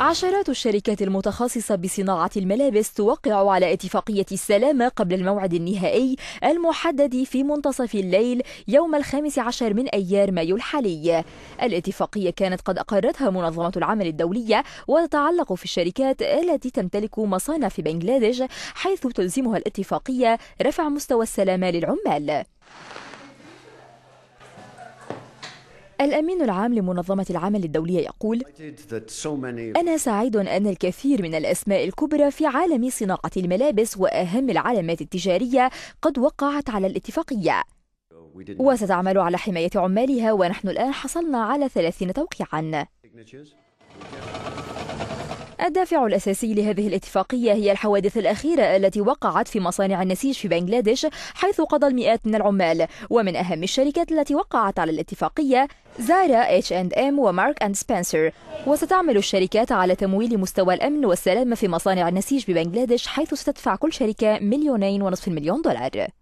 عشرات الشركات المتخصصة بصناعة الملابس توقع على اتفاقية السلامة قبل الموعد النهائي المحدد في منتصف الليل يوم الخامس عشر من أيار مايو الحالي الاتفاقية كانت قد أقرتها منظمة العمل الدولية وتتعلق في الشركات التي تمتلك مصانع في بنغلاديش حيث تلزمها الاتفاقية رفع مستوى السلامة للعمال الأمين العام لمنظمة العمل الدولية يقول أنا سعيد أن الكثير من الأسماء الكبرى في عالم صناعة الملابس وأهم العلامات التجارية قد وقعت على الاتفاقية وستعمل على حماية عمالها ونحن الآن حصلنا على 30 توقيعاً الدافع الأساسي لهذه الاتفاقية هي الحوادث الأخيرة التي وقعت في مصانع النسيج في بنغلاديش حيث قضى المئات من العمال ومن أهم الشركات التي وقعت على الاتفاقية زارا اتش اند ام ومارك اند سبنسر وستعمل الشركات على تمويل مستوى الأمن والسلامة في مصانع النسيج ببنغلاديش حيث ستدفع كل شركة مليونين ونصف المليون دولار